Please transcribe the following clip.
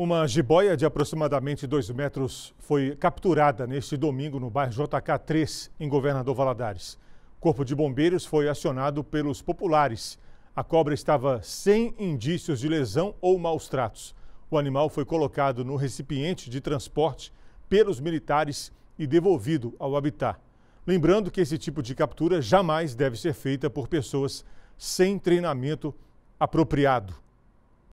Uma jiboia de aproximadamente 2 metros foi capturada neste domingo no bairro JK3, em Governador Valadares. O corpo de bombeiros foi acionado pelos populares. A cobra estava sem indícios de lesão ou maus tratos. O animal foi colocado no recipiente de transporte pelos militares e devolvido ao habitat. Lembrando que esse tipo de captura jamais deve ser feita por pessoas sem treinamento apropriado.